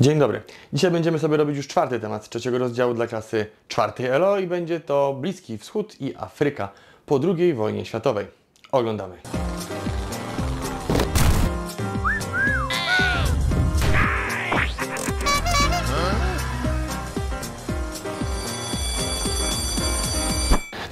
Dzień dobry. Dzisiaj będziemy sobie robić już czwarty temat trzeciego rozdziału dla klasy czwartej ELO i będzie to Bliski Wschód i Afryka po II wojnie światowej. Oglądamy.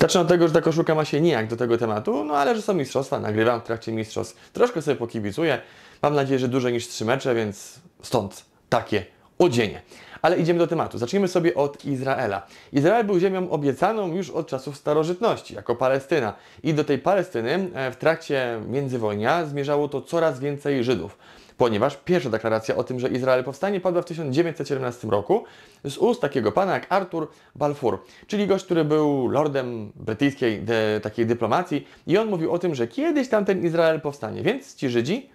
Zacznę od tego, że ta koszulka ma się nijak do tego tematu, no ale że są mistrzostwa, nagrywam w trakcie mistrzostw. Troszkę sobie pokibicuję. Mam nadzieję, że dłużej niż trzy mecze, więc stąd takie odzienie. Ale idziemy do tematu. Zacznijmy sobie od Izraela. Izrael był ziemią obiecaną już od czasów starożytności, jako Palestyna. I do tej Palestyny e, w trakcie międzywojnia zmierzało to coraz więcej Żydów ponieważ pierwsza deklaracja o tym, że Izrael powstanie, padła w 1917 roku z ust takiego pana jak Arthur Balfour, czyli gość, który był lordem brytyjskiej de, takiej dyplomacji i on mówił o tym, że kiedyś tamten Izrael powstanie, więc ci Żydzi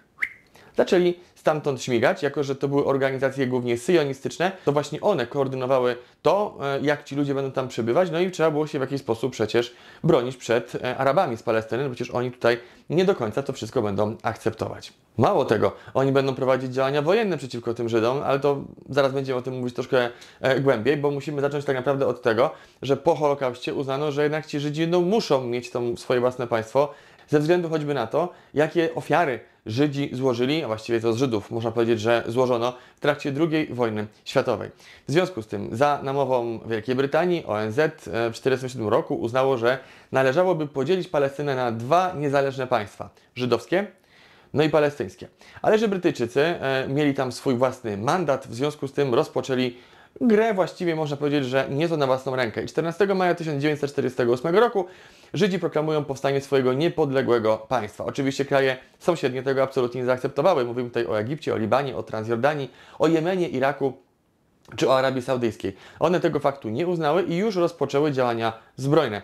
zaczęli stamtąd śmigać, jako że to były organizacje głównie syjonistyczne, to właśnie one koordynowały to, e, jak ci ludzie będą tam przebywać, no i trzeba było się w jakiś sposób przecież bronić przed e, Arabami z Palestyny, bo no przecież oni tutaj nie do końca to wszystko będą akceptować. Mało tego, oni będą prowadzić działania wojenne przeciwko tym Żydom, ale to zaraz będziemy o tym mówić troszkę e, głębiej, bo musimy zacząć tak naprawdę od tego, że po Holokauście uznano, że jednak ci Żydzi no, muszą mieć to swoje własne państwo, ze względu choćby na to, jakie ofiary Żydzi złożyli, a właściwie to z Żydów można powiedzieć, że złożono w trakcie II wojny światowej. W związku z tym za namową Wielkiej Brytanii ONZ e, w 1947 roku uznało, że należałoby podzielić Palestynę na dwa niezależne państwa: żydowskie no i palestyńskie. Ale że Brytyjczycy e, mieli tam swój własny mandat, w związku z tym rozpoczęli grę właściwie można powiedzieć, że nieco na własną rękę. I 14 maja 1948 roku Żydzi proklamują powstanie swojego niepodległego państwa. Oczywiście kraje sąsiednie tego absolutnie nie zaakceptowały. Mówimy tutaj o Egipcie, o Libanie, o Transjordanii, o Jemenie, Iraku czy o Arabii Saudyjskiej. One tego faktu nie uznały i już rozpoczęły działania zbrojne.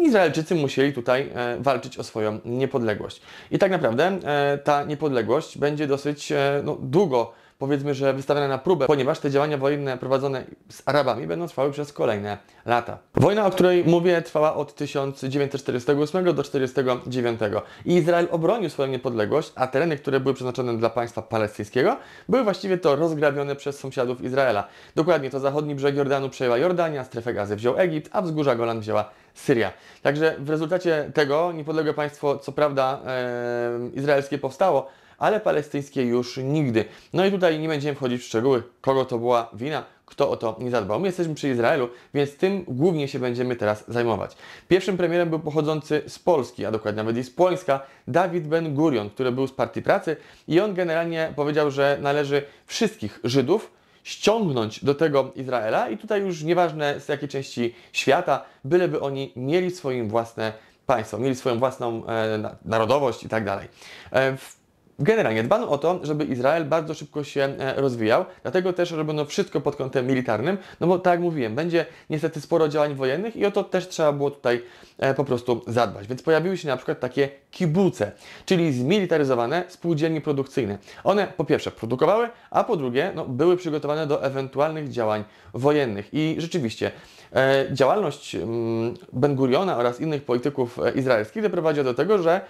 Izraelczycy musieli tutaj e, walczyć o swoją niepodległość. I tak naprawdę e, ta niepodległość będzie dosyć e, no, długo powiedzmy, że wystawione na próbę, ponieważ te działania wojenne prowadzone z Arabami będą trwały przez kolejne lata. Wojna, o której mówię, trwała od 1948 do 1949 i Izrael obronił swoją niepodległość, a tereny, które były przeznaczone dla państwa palestyńskiego, były właściwie to rozgrabione przez sąsiadów Izraela. Dokładnie to zachodni brzeg Jordanu przejęła Jordania, strefę gazy wziął Egipt, a wzgórza Golan wzięła Syria. Także w rezultacie tego niepodległe państwo, co prawda e, izraelskie powstało, ale palestyńskie już nigdy. No i tutaj nie będziemy wchodzić w szczegóły, kogo to była wina, kto o to nie zadbał. My jesteśmy przy Izraelu, więc tym głównie się będziemy teraz zajmować. Pierwszym premierem był pochodzący z Polski, a dokładnie nawet i z Polska, Dawid Ben Gurion, który był z Partii Pracy i on generalnie powiedział, że należy wszystkich Żydów, ściągnąć do tego Izraela i tutaj już nieważne z jakiej części świata, byleby oni mieli swoje własne państwo, mieli swoją własną e, narodowość i tak dalej. E, w Generalnie dbano o to, żeby Izrael bardzo szybko się e, rozwijał, dlatego też robiono wszystko pod kątem militarnym, no bo tak jak mówiłem, będzie niestety sporo działań wojennych i o to też trzeba było tutaj e, po prostu zadbać. Więc pojawiły się na przykład takie kibuce, czyli zmilitaryzowane spółdzielnie produkcyjne. One po pierwsze produkowały, a po drugie no, były przygotowane do ewentualnych działań wojennych. I rzeczywiście e, działalność mm, Ben Guriona oraz innych polityków e, izraelskich doprowadziła do tego, że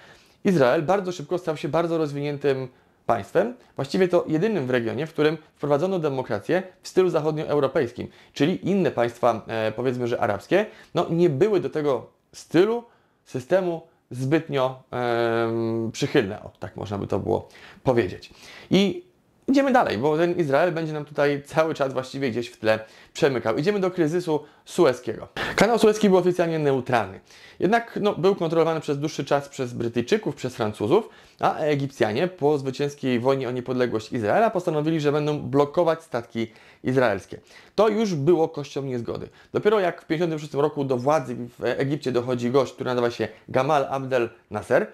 Izrael bardzo szybko stał się bardzo rozwiniętym państwem, właściwie to jedynym w regionie, w którym wprowadzono demokrację w stylu zachodnioeuropejskim, czyli inne państwa, e, powiedzmy, że arabskie, no nie były do tego stylu, systemu zbytnio e, przychylne, o, tak można by to było powiedzieć. I Idziemy dalej, bo ten Izrael będzie nam tutaj cały czas właściwie gdzieś w tle przemykał. Idziemy do kryzysu sueskiego. Kanał sueski był oficjalnie neutralny. Jednak no, był kontrolowany przez dłuższy czas przez Brytyjczyków, przez Francuzów, a Egipcjanie po zwycięskiej wojnie o niepodległość Izraela postanowili, że będą blokować statki izraelskie. To już było kością niezgody. Dopiero jak w 1956 roku do władzy w Egipcie dochodzi gość, który nazywa się Gamal Abdel Nasser,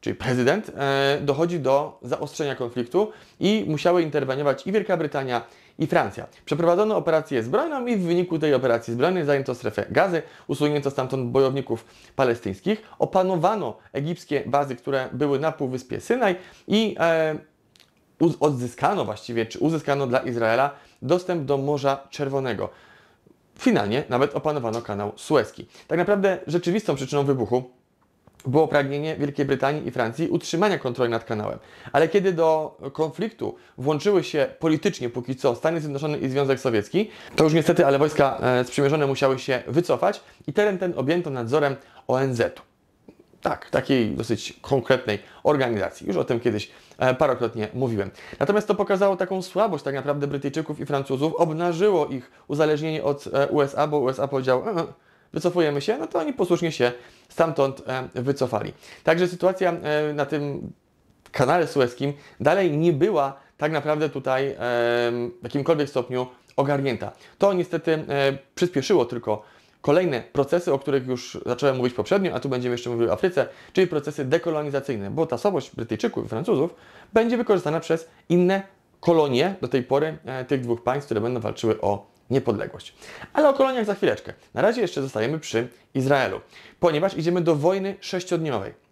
czyli prezydent, e, dochodzi do zaostrzenia konfliktu i musiały interweniować i Wielka Brytania, i Francja. Przeprowadzono operację zbrojną i w wyniku tej operacji zbrojnej zajęto strefę gazy, usunięto stamtąd bojowników palestyńskich, opanowano egipskie bazy, które były na Półwyspie Synaj i e, odzyskano właściwie, czy uzyskano dla Izraela dostęp do Morza Czerwonego. Finalnie nawet opanowano kanał Suezki. Tak naprawdę rzeczywistą przyczyną wybuchu było pragnienie Wielkiej Brytanii i Francji utrzymania kontroli nad kanałem. Ale kiedy do konfliktu włączyły się politycznie póki co Stany Zjednoczone i Związek Sowiecki, to już niestety, ale wojska e, sprzymierzone musiały się wycofać i teren ten objęto nadzorem ONZ-u. Tak, takiej dosyć konkretnej organizacji. Już o tym kiedyś e, parokrotnie mówiłem. Natomiast to pokazało taką słabość tak naprawdę Brytyjczyków i Francuzów, obnażyło ich uzależnienie od e, USA, bo USA powiedział, e, wycofujemy się, no to oni posłusznie się stamtąd e, wycofali. Także sytuacja e, na tym kanale sueskim dalej nie była tak naprawdę tutaj e, w jakimkolwiek stopniu ogarnięta. To niestety przyspieszyło tylko kolejne procesy, o których już zacząłem mówić poprzednio, a tu będziemy jeszcze mówili o Afryce, czyli procesy dekolonizacyjne, bo ta słabość Brytyjczyków i Francuzów będzie wykorzystana przez inne kolonie do tej pory tych dwóch państw, które będą walczyły o niepodległość. Ale o koloniach za chwileczkę. Na razie jeszcze zostajemy przy Izraelu, ponieważ idziemy do wojny sześciodniowej.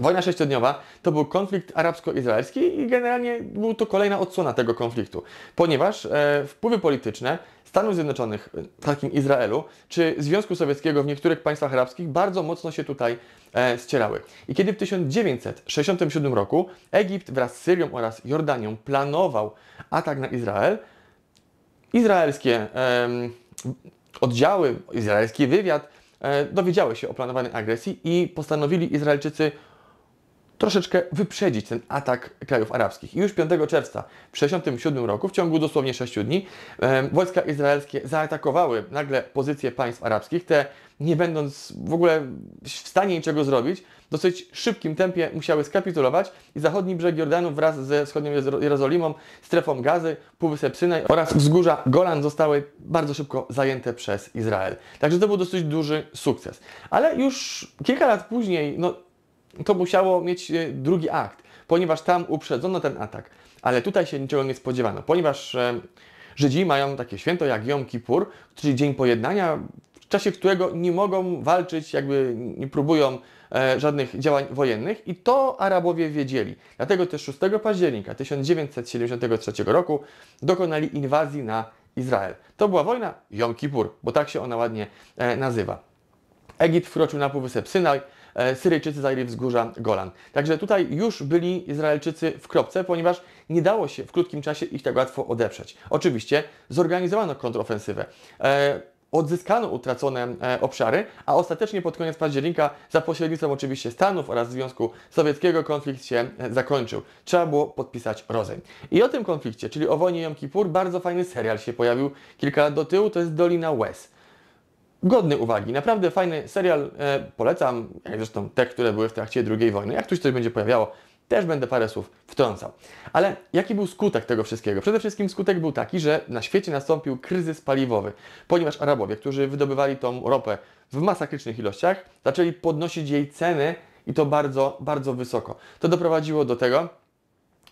Wojna sześciodniowa to był konflikt arabsko-izraelski i generalnie był to kolejna odsłona tego konfliktu, ponieważ e, wpływy polityczne Stanów Zjednoczonych, e, w takim Izraelu, czy Związku Sowieckiego w niektórych państwach arabskich bardzo mocno się tutaj e, ścierały. I kiedy w 1967 roku Egipt wraz z Syrią oraz Jordanią planował atak na Izrael, Izraelskie oddziały, izraelski wywiad e, dowiedziały się o planowanej agresji i postanowili Izraelczycy troszeczkę wyprzedzić ten atak krajów arabskich. I już 5 czerwca w 1967 roku, w ciągu dosłownie 6 dni, wojska izraelskie zaatakowały nagle pozycje państw arabskich. Te, nie będąc w ogóle w stanie niczego zrobić, w dosyć szybkim tempie musiały skapitulować i zachodni brzeg Jordanu wraz ze wschodnią Jerozolimą, strefą gazy, Półwysep Synaj oraz wzgórza Golan zostały bardzo szybko zajęte przez Izrael. Także to był dosyć duży sukces. Ale już kilka lat później, no to musiało mieć e, drugi akt, ponieważ tam uprzedzono ten atak. Ale tutaj się niczego nie spodziewano, ponieważ e, Żydzi mają takie święto jak Jom Kippur, czyli Dzień Pojednania, w czasie którego nie mogą walczyć, jakby nie próbują e, żadnych działań wojennych i to Arabowie wiedzieli. Dlatego też 6 października 1973 roku dokonali inwazji na Izrael. To była wojna Jom Kippur, bo tak się ona ładnie nazywa. Egipt wkroczył na Półwysep Synaj, E, Syryjczycy zajęli wzgórza Golan. Także tutaj już byli Izraelczycy w kropce, ponieważ nie dało się w krótkim czasie ich tak łatwo odeprzeć. Oczywiście zorganizowano kontrofensywę e, odzyskano utracone e, obszary, a ostatecznie pod koniec października za pośrednictwem oczywiście Stanów oraz Związku Sowieckiego konflikt się zakończył. Trzeba było podpisać rozejm. I o tym konflikcie, czyli o wojnie Jom Kippur, bardzo fajny serial się pojawił kilka lat do tyłu, to jest Dolina Łez godny uwagi. Naprawdę fajny serial, e, polecam, jak zresztą te, które były w trakcie II wojny. Jak tu się coś będzie pojawiało, też będę parę słów wtrącał. Ale jaki był skutek tego wszystkiego? Przede wszystkim skutek był taki, że na świecie nastąpił kryzys paliwowy, ponieważ Arabowie, którzy wydobywali tą ropę w masakrycznych ilościach, zaczęli podnosić jej ceny i to bardzo, bardzo wysoko. To doprowadziło do tego,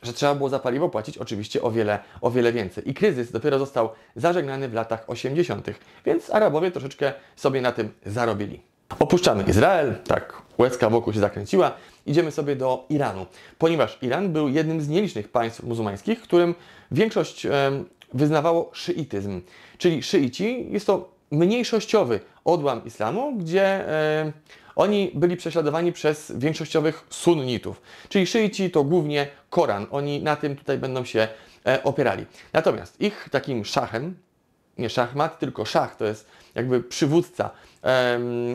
że trzeba było za paliwo płacić oczywiście o wiele, o wiele więcej. I kryzys dopiero został zażegnany w latach 80., więc Arabowie troszeczkę sobie na tym zarobili. Opuszczamy Izrael, tak, łezka wokół się zakręciła, idziemy sobie do Iranu, ponieważ Iran był jednym z nielicznych państw muzułmańskich, którym większość wyznawało szyityzm, czyli szyici jest to mniejszościowy odłam islamu, gdzie oni byli prześladowani przez większościowych sunnitów, czyli szyici to głównie Koran. Oni na tym tutaj będą się e, opierali. Natomiast ich takim szachem, nie szachmat, tylko szach, to jest jakby przywódca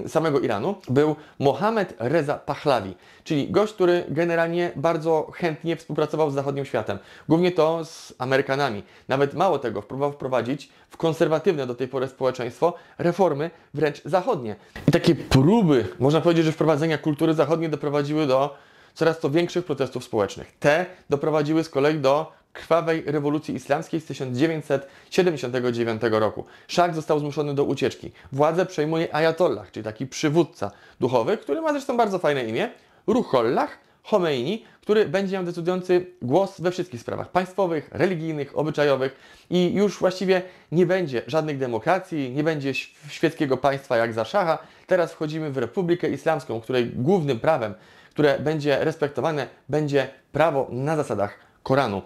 samego Iranu był Mohamed Reza Pahlavi, czyli gość, który generalnie bardzo chętnie współpracował z zachodnim światem, głównie to z Amerykanami. Nawet mało tego, próbował wprowadzić w konserwatywne do tej pory społeczeństwo reformy wręcz zachodnie. I takie próby, można powiedzieć, że wprowadzenia kultury zachodniej doprowadziły do coraz to większych protestów społecznych. Te doprowadziły z kolei do krwawej rewolucji islamskiej z 1979 roku. Szach został zmuszony do ucieczki. Władzę przejmuje Ayatollah, czyli taki przywódca duchowy, który ma zresztą bardzo fajne imię, Ruhollah Khomeini, który będzie miał decydujący głos we wszystkich sprawach państwowych, religijnych, obyczajowych i już właściwie nie będzie żadnych demokracji, nie będzie świeckiego państwa jak za szacha. Teraz wchodzimy w Republikę Islamską, której głównym prawem, które będzie respektowane, będzie prawo na zasadach Koranu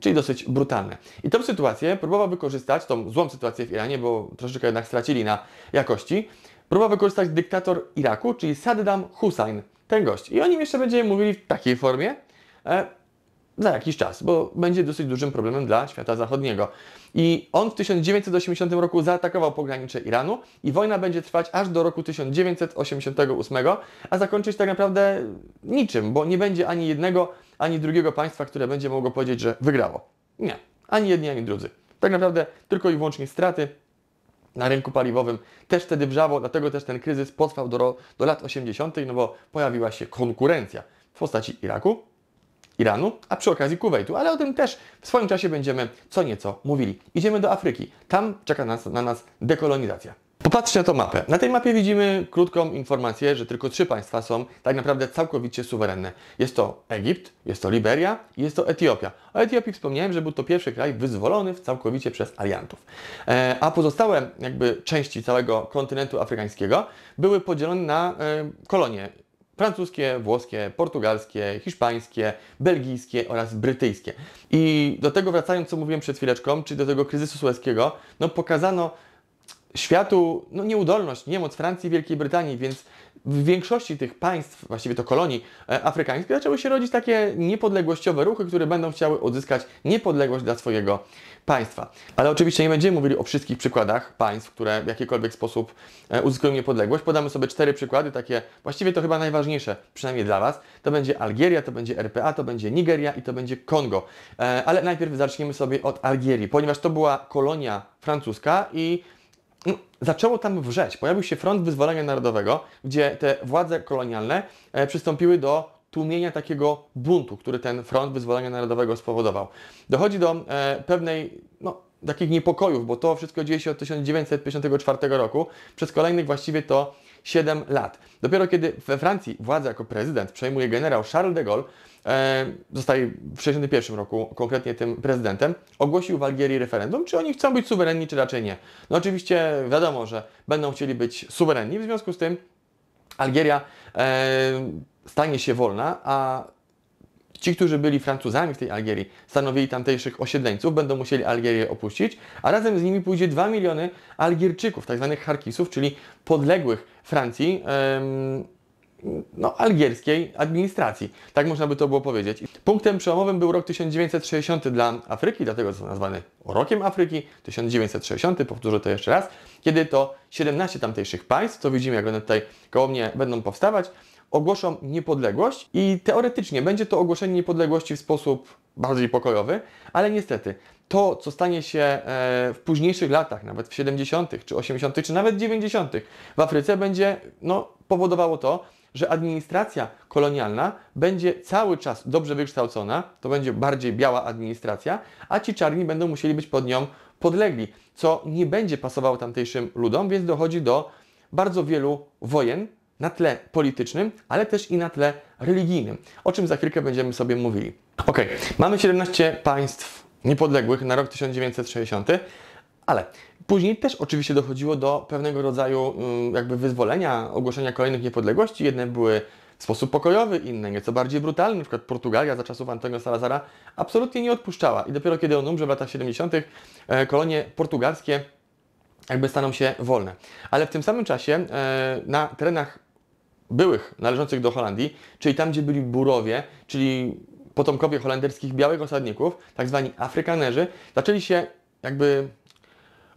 czyli dosyć brutalne. I tą sytuację próbował wykorzystać, tą złą sytuację w Iranie, bo troszeczkę jednak stracili na jakości, próbował wykorzystać dyktator Iraku, czyli Saddam Hussein, ten gość. I o nim jeszcze będziemy mówili w takiej formie, e, za jakiś czas, bo będzie dosyć dużym problemem dla świata zachodniego. I on w 1980 roku zaatakował pogranicze Iranu i wojna będzie trwać aż do roku 1988, a zakończyć tak naprawdę niczym, bo nie będzie ani jednego, ani drugiego państwa, które będzie mogło powiedzieć, że wygrało. Nie, ani jedni, ani drudzy. Tak naprawdę tylko i wyłącznie straty na rynku paliwowym też wtedy wrzało, dlatego też ten kryzys potrwał do, do lat 80., no bo pojawiła się konkurencja w postaci Iraku, Iranu, a przy okazji Kuwejtu, ale o tym też w swoim czasie będziemy co nieco mówili. Idziemy do Afryki. Tam czeka nas, na nas dekolonizacja. Popatrzcie na tę mapę. Na tej mapie widzimy krótką informację, że tylko trzy państwa są tak naprawdę całkowicie suwerenne. Jest to Egipt, jest to Liberia i jest to Etiopia. O Etiopii wspomniałem, że był to pierwszy kraj wyzwolony całkowicie przez aliantów. E, a pozostałe jakby części całego kontynentu afrykańskiego były podzielone na e, kolonie francuskie, włoskie, portugalskie, hiszpańskie, belgijskie oraz brytyjskie. I do tego wracając, co mówiłem przed chwileczką, czyli do tego kryzysu sueskiego, no pokazano światu no, nieudolność, niemoc Francji i Wielkiej Brytanii, więc w większości tych państw, właściwie to kolonii e, afrykańskich, zaczęły się rodzić takie niepodległościowe ruchy, które będą chciały odzyskać niepodległość dla swojego państwa. Ale oczywiście nie będziemy mówili o wszystkich przykładach państw, które w jakikolwiek sposób e, uzyskują niepodległość. Podamy sobie cztery przykłady, takie właściwie to chyba najważniejsze, przynajmniej dla Was. To będzie Algieria, to będzie RPA, to będzie Nigeria i to będzie Kongo. E, ale najpierw zaczniemy sobie od Algierii, ponieważ to była kolonia francuska i no, zaczęło tam wrzeć. Pojawił się Front Wyzwolenia Narodowego, gdzie te władze kolonialne e, przystąpiły do tłumienia takiego buntu, który ten Front Wyzwolenia Narodowego spowodował. Dochodzi do e, pewnej, no, takich niepokojów, bo to wszystko dzieje się od 1954 roku. Przez kolejnych właściwie to 7 lat. Dopiero kiedy we Francji władzę jako prezydent przejmuje generał Charles de Gaulle, e, zostaje w 1961 roku konkretnie tym prezydentem, ogłosił w Algierii referendum, czy oni chcą być suwerenni, czy raczej nie. No oczywiście wiadomo, że będą chcieli być suwerenni, w związku z tym Algieria e, stanie się wolna, a Ci, którzy byli Francuzami w tej Algierii, stanowili tamtejszych osiedleńców, będą musieli Algierię opuścić, a razem z nimi pójdzie 2 miliony Algierczyków, tzw. Tak zwanych Harkisów, czyli podległych Francji. no, algierskiej administracji. Tak można by to było powiedzieć. Punktem przełomowym był rok 1960 dla Afryki, dlatego to nazwany rokiem Afryki, 1960, powtórzę to jeszcze raz, kiedy to 17 tamtejszych państw, co widzimy jak one tutaj koło mnie będą powstawać, ogłoszą niepodległość i teoretycznie będzie to ogłoszenie niepodległości w sposób bardziej pokojowy, ale niestety to, co stanie się e, w późniejszych latach, nawet w 70., czy 80., czy nawet 90., w Afryce będzie no, powodowało to, że administracja kolonialna będzie cały czas dobrze wykształcona, to będzie bardziej biała administracja, a ci czarni będą musieli być pod nią podlegli, co nie będzie pasowało tamtejszym ludom, więc dochodzi do bardzo wielu wojen, na tle politycznym, ale też i na tle religijnym, o czym za chwilkę będziemy sobie mówili. Ok, mamy 17 państw niepodległych na rok 1960, ale później też oczywiście dochodziło do pewnego rodzaju mm, jakby wyzwolenia, ogłoszenia kolejnych niepodległości. Jedne były w sposób pokojowy, inne nieco bardziej brutalny, na przykład Portugalia za czasów Antonio Salazara absolutnie nie odpuszczała i dopiero kiedy on umrze w latach 70. E, kolonie portugalskie jakby staną się wolne. Ale w tym samym czasie e, na terenach byłych należących do Holandii, czyli tam, gdzie byli burowie, czyli potomkowie holenderskich białych osadników, tak zwani Afrykanerzy, zaczęli się jakby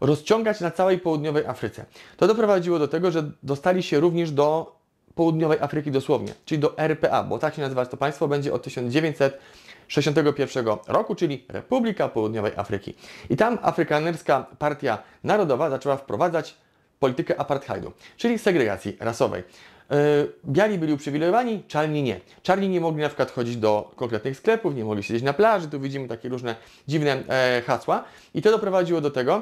rozciągać na całej południowej Afryce. To doprowadziło do tego, że dostali się również do południowej Afryki dosłownie, czyli do RPA, bo tak się nazywa to państwo, będzie od 1900 61 roku, czyli Republika Południowej Afryki. I tam afrykanerska partia narodowa zaczęła wprowadzać politykę apartheidu, czyli segregacji rasowej. E, biali byli uprzywilejowani, czarni nie. Czarni nie mogli na przykład chodzić do konkretnych sklepów, nie mogli siedzieć na plaży, tu widzimy takie różne dziwne e, hasła. I to doprowadziło do tego,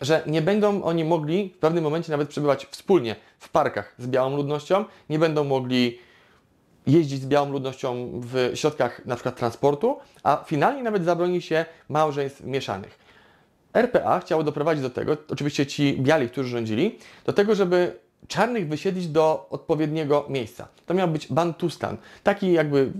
że nie będą oni mogli w pewnym momencie nawet przebywać wspólnie w parkach z białą ludnością, nie będą mogli jeździć z białą ludnością w środkach na przykład transportu, a finalnie nawet zabroni się małżeństw mieszanych. RPA chciało doprowadzić do tego, oczywiście ci biali, którzy rządzili, do tego, żeby czarnych wysiedlić do odpowiedniego miejsca. To miał być Bantustan, taki jakby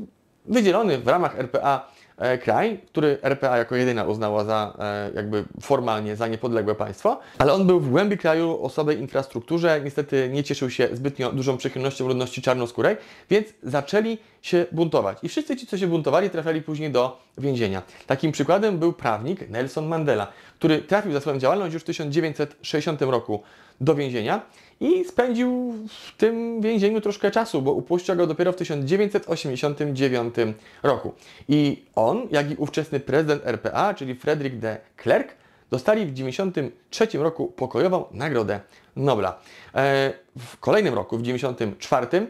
wydzielony w ramach RPA E, kraj, który RPA jako jedyna uznała za e, jakby formalnie za niepodległe państwo, ale on był w głębi kraju o słabej infrastrukturze, niestety nie cieszył się zbytnio dużą przychylnością ludności czarnoskórej, więc zaczęli się buntować. I wszyscy ci, co się buntowali, trafiali później do więzienia. Takim przykładem był prawnik Nelson Mandela, który trafił za swoją działalność już w 1960 roku do więzienia i spędził w tym więzieniu troszkę czasu, bo upuścił go dopiero w 1989 roku. I on, jak i ówczesny prezydent RPA, czyli Frederick de Klerk, dostali w 1993 roku pokojową Nagrodę Nobla. E, w kolejnym roku, w 1994,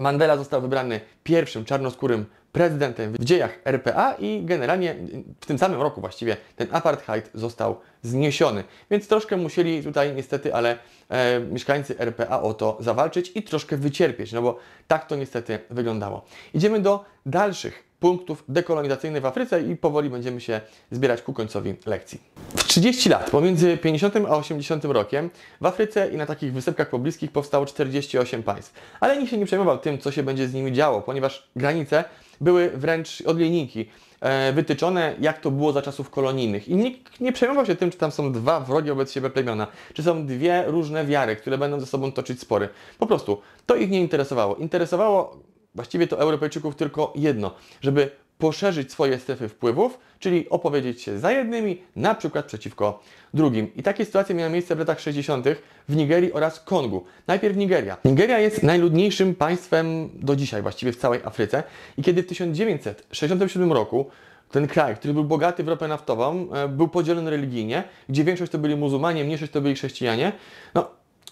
Mandela został wybrany pierwszym czarnoskórym prezydentem w dziejach RPA i generalnie w tym samym roku właściwie ten apartheid został zniesiony. Więc troszkę musieli tutaj niestety, ale e, mieszkańcy RPA o to zawalczyć i troszkę wycierpieć, no bo tak to niestety wyglądało. Idziemy do dalszych punktów dekolonizacyjnych w Afryce i powoli będziemy się zbierać ku końcowi lekcji. W 30 lat, pomiędzy 50 a 80 rokiem, w Afryce i na takich wysepkach pobliskich powstało 48 państw. Ale nikt się nie przejmował tym, co się będzie z nimi działo, ponieważ granice były wręcz od linijki e, wytyczone, jak to było za czasów kolonijnych. I nikt nie przejmował się tym, czy tam są dwa wrogie wobec siebie plemiona, czy są dwie różne wiary, które będą ze sobą toczyć spory. Po prostu to ich nie interesowało. Interesowało właściwie to Europejczyków tylko jedno, żeby poszerzyć swoje strefy wpływów, czyli opowiedzieć się za jednymi, na przykład przeciwko drugim. I takie sytuacje miały miejsce w latach 60. w Nigerii oraz Kongu. Najpierw Nigeria. Nigeria jest najludniejszym państwem do dzisiaj właściwie w całej Afryce i kiedy w 1967 roku ten kraj, który był bogaty w ropę naftową, e, był podzielony religijnie, gdzie większość to byli muzułmanie, mniejszość to byli chrześcijanie, no,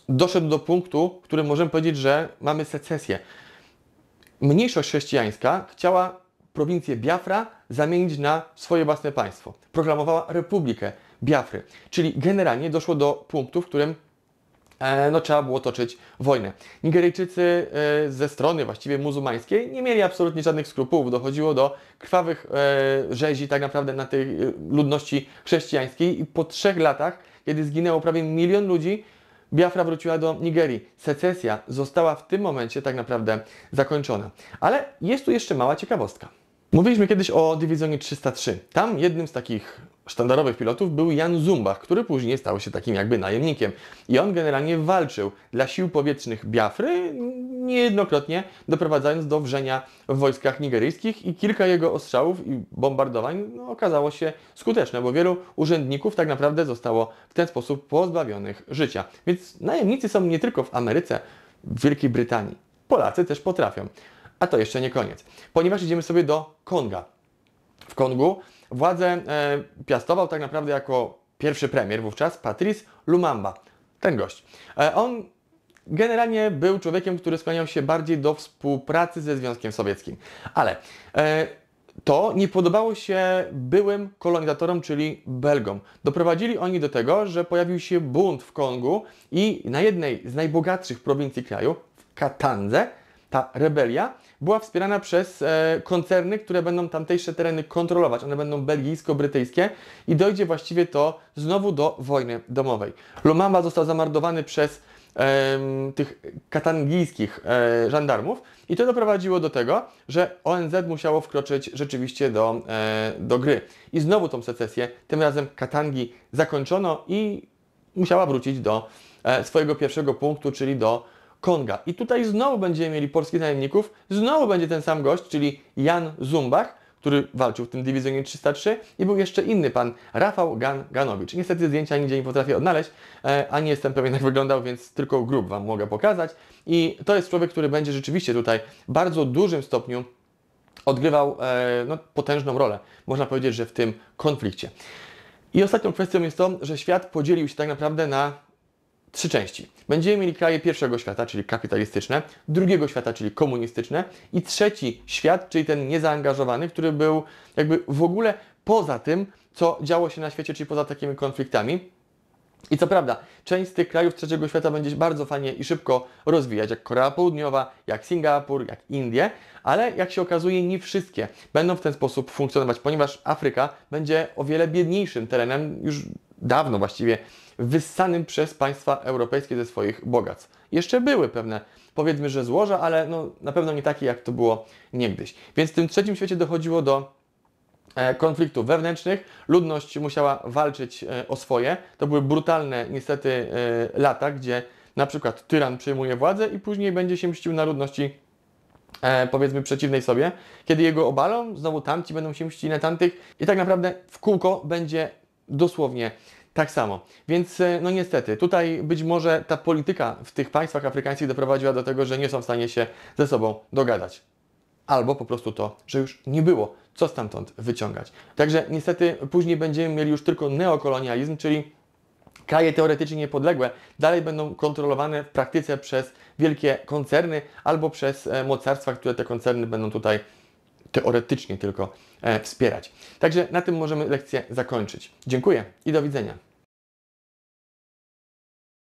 doszedł do punktu, w którym możemy powiedzieć, że mamy secesję mniejszość chrześcijańska chciała prowincję Biafra zamienić na swoje własne państwo. Proklamowała Republikę Biafry. Czyli generalnie doszło do punktu, w którym e, no, trzeba było toczyć wojnę. Nigeryjczycy e, ze strony właściwie muzułmańskiej nie mieli absolutnie żadnych skrupułów. Dochodziło do krwawych e, rzezi tak naprawdę na tej ludności chrześcijańskiej i po trzech latach, kiedy zginęło prawie milion ludzi, Biafra wróciła do Nigerii. Secesja została w tym momencie tak naprawdę zakończona. Ale jest tu jeszcze mała ciekawostka. Mówiliśmy kiedyś o dywizjonie 303. Tam jednym z takich sztandarowych pilotów był Jan Zumbach, który później stał się takim jakby najemnikiem. I on generalnie walczył dla sił powietrznych Biafry, niejednokrotnie doprowadzając do wrzenia w wojskach nigeryjskich i kilka jego ostrzałów i bombardowań no, okazało się skuteczne, bo wielu urzędników tak naprawdę zostało w ten sposób pozbawionych życia. Więc najemnicy są nie tylko w Ameryce, w Wielkiej Brytanii. Polacy też potrafią. A to jeszcze nie koniec, ponieważ idziemy sobie do Konga. W Kongu władzę e, piastował tak naprawdę jako pierwszy premier wówczas Patrice Lumumba, ten gość. E, on Generalnie był człowiekiem, który skłaniał się bardziej do współpracy ze Związkiem Sowieckim. Ale e, to nie podobało się byłym kolonizatorom, czyli Belgom. Doprowadzili oni do tego, że pojawił się bunt w Kongu i na jednej z najbogatszych prowincji kraju, w Katandze, ta rebelia była wspierana przez e, koncerny, które będą tamtejsze tereny kontrolować. One będą belgijsko-brytyjskie i dojdzie właściwie to znowu do wojny domowej. Lumamba został zamordowany przez tych katangijskich e, żandarmów i to doprowadziło do tego, że ONZ musiało wkroczyć rzeczywiście do, e, do gry. I znowu tą secesję, tym razem Katangi zakończono i musiała wrócić do e, swojego pierwszego punktu, czyli do Konga. I tutaj znowu będziemy mieli polskich najemników, znowu będzie ten sam gość, czyli Jan Zumbach, który walczył w tym dywizjonie 303 i był jeszcze inny pan, Rafał Gan Ganowicz. Niestety zdjęcia nigdzie nie potrafię odnaleźć, e, a nie jestem pewien jak wyglądał, więc tylko grób Wam mogę pokazać. I to jest człowiek, który będzie rzeczywiście tutaj w bardzo dużym stopniu odgrywał e, no, potężną rolę, można powiedzieć, że w tym konflikcie. I ostatnią kwestią jest to, że świat podzielił się tak naprawdę na trzy części. Będziemy mieli kraje pierwszego świata, czyli kapitalistyczne, drugiego świata, czyli komunistyczne i trzeci świat, czyli ten niezaangażowany, który był jakby w ogóle poza tym, co działo się na świecie, czyli poza takimi konfliktami. I co prawda, część z tych krajów trzeciego świata będzie się bardzo fajnie i szybko rozwijać, jak Korea Południowa, jak Singapur, jak Indie, ale jak się okazuje, nie wszystkie będą w ten sposób funkcjonować, ponieważ Afryka będzie o wiele biedniejszym terenem już dawno właściwie wyssanym przez państwa europejskie ze swoich bogactw. Jeszcze były pewne, powiedzmy, że złoża, ale no, na pewno nie takie, jak to było niegdyś. Więc w tym trzecim świecie dochodziło do E, konfliktów wewnętrznych, ludność musiała walczyć e, o swoje. To były brutalne niestety e, lata, gdzie na przykład tyran przyjmuje władzę i później będzie się mścił na ludności powiedzmy przeciwnej sobie. Kiedy jego obalą, znowu tamci będą się mścić na tamtych i tak naprawdę w kółko będzie dosłownie tak samo. Więc no niestety, tutaj być może ta polityka w tych państwach afrykańskich doprowadziła do tego, że nie są w stanie się ze sobą dogadać albo po prostu to, że już nie było. Co stamtąd wyciągać? Także niestety później będziemy mieli już tylko neokolonializm, czyli kraje teoretycznie niepodległe dalej będą kontrolowane w praktyce przez wielkie koncerny albo przez e, mocarstwa, które te koncerny będą tutaj teoretycznie tylko e, wspierać. Także na tym możemy lekcję zakończyć. Dziękuję i do widzenia.